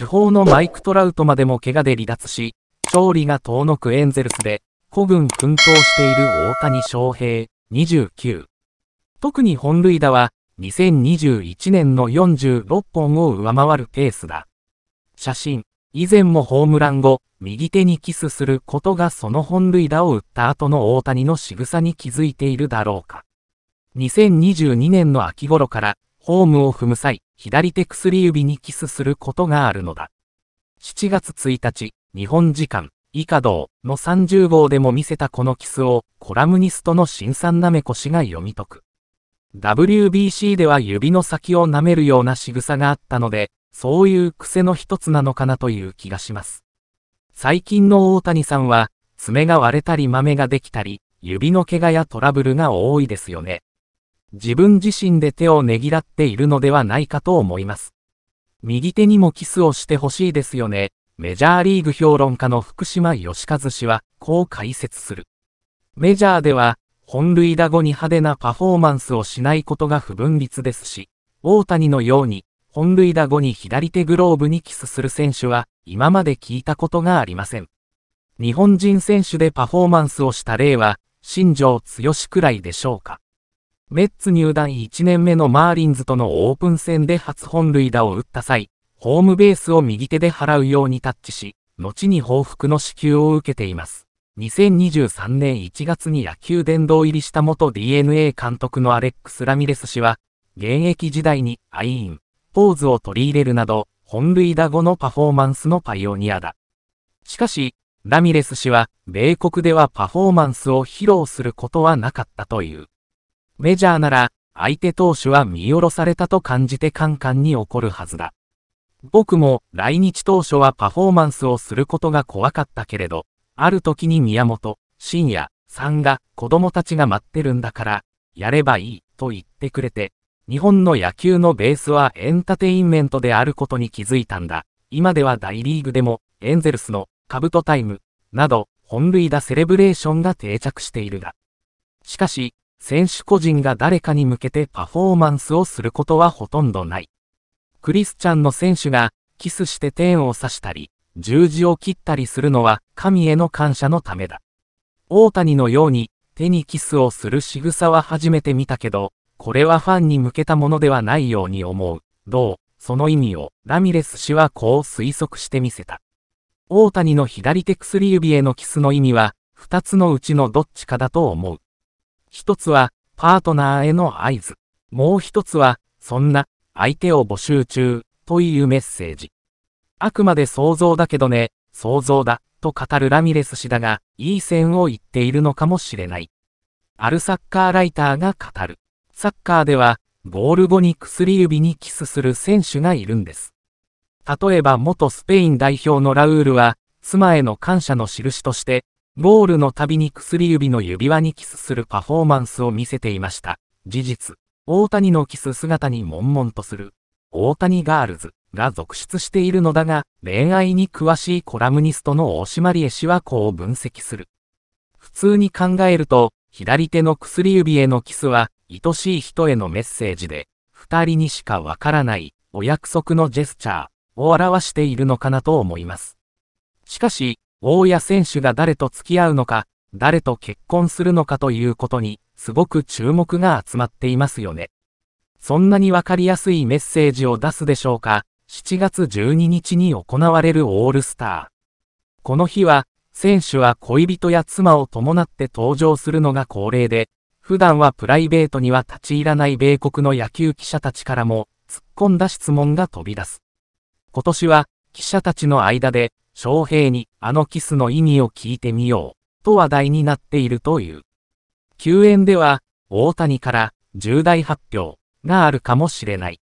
主砲のマイク・トラウトまでも怪我で離脱し、勝利が遠のくエンゼルスで、古軍奮闘している大谷翔平、29。特に本塁打は、2021年の46本を上回るペースだ。写真、以前もホームラン後、右手にキスすることがその本塁打を打った後の大谷の仕草に気づいているだろうか。2022年の秋頃から、ホームを踏む際、左手薬指にキスすることがあるのだ。7月1日、日本時間、以下道の30号でも見せたこのキスを、コラムニストの新さんなめこ氏が読み解く。WBC では指の先を舐めるような仕草があったので、そういう癖の一つなのかなという気がします。最近の大谷さんは、爪が割れたり豆ができたり、指の怪我やトラブルが多いですよね。自分自身で手をねぎらっているのではないかと思います。右手にもキスをしてほしいですよね。メジャーリーグ評論家の福島義和氏は、こう解説する。メジャーでは、本塁打後に派手なパフォーマンスをしないことが不分率ですし、大谷のように、本塁打後に左手グローブにキスする選手は、今まで聞いたことがありません。日本人選手でパフォーマンスをした例は、新庄剛くらいでしょうか。メッツ入団1年目のマーリンズとのオープン戦で初本塁打を打った際、ホームベースを右手で払うようにタッチし、後に報復の支給を受けています。2023年1月に野球殿堂入りした元 DNA 監督のアレックス・ラミレス氏は、現役時代にアイーン、ポーズを取り入れるなど、本塁打後のパフォーマンスのパイオニアだ。しかし、ラミレス氏は、米国ではパフォーマンスを披露することはなかったという。メジャーなら、相手投手は見下ろされたと感じてカンカンに怒るはずだ。僕も来日当初はパフォーマンスをすることが怖かったけれど、ある時に宮本、深夜、さんが子供たちが待ってるんだから、やればいいと言ってくれて、日本の野球のベースはエンターテインメントであることに気づいたんだ。今では大リーグでもエンゼルスのカブトタイムなど本塁打セレブレーションが定着しているが。しかし、選手個人が誰かに向けてパフォーマンスをすることはほとんどない。クリスチャンの選手がキスして天を刺したり、十字を切ったりするのは神への感謝のためだ。大谷のように手にキスをする仕草は初めて見たけど、これはファンに向けたものではないように思う。どうその意味をラミレス氏はこう推測してみせた。大谷の左手薬指へのキスの意味は、二つのうちのどっちかだと思う。一つは、パートナーへの合図。もう一つは、そんな、相手を募集中、というメッセージ。あくまで想像だけどね、想像だ、と語るラミレス氏だが、いい線を言っているのかもしれない。あるサッカーライターが語る。サッカーでは、ゴール後に薬指にキスする選手がいるんです。例えば元スペイン代表のラウールは、妻への感謝の印として、ゴールの度に薬指の指輪にキスするパフォーマンスを見せていました。事実、大谷のキス姿に悶々とする、大谷ガールズが続出しているのだが、恋愛に詳しいコラムニストの大島理恵氏はこう分析する。普通に考えると、左手の薬指へのキスは、愛しい人へのメッセージで、二人にしかわからない、お約束のジェスチャーを表しているのかなと思います。しかし、大谷選手が誰と付き合うのか、誰と結婚するのかということに、すごく注目が集まっていますよね。そんなにわかりやすいメッセージを出すでしょうか。7月12日に行われるオールスター。この日は、選手は恋人や妻を伴って登場するのが恒例で、普段はプライベートには立ち入らない米国の野球記者たちからも、突っ込んだ質問が飛び出す。今年は、記者たちの間で、翔平にあのキスの意味を聞いてみよう、と話題になっているという。救援では、大谷から重大発表があるかもしれない。